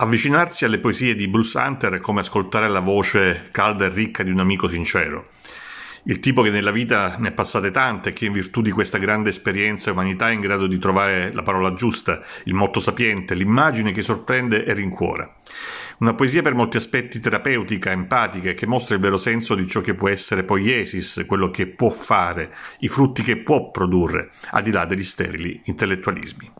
Avvicinarsi alle poesie di Bruce Hunter è come ascoltare la voce calda e ricca di un amico sincero. Il tipo che nella vita ne è passate tante e che in virtù di questa grande esperienza e umanità è in grado di trovare la parola giusta, il motto sapiente, l'immagine che sorprende e rincuora. Una poesia per molti aspetti terapeutica, empatica che mostra il vero senso di ciò che può essere poiesis, quello che può fare, i frutti che può produrre, al di là degli sterili intellettualismi.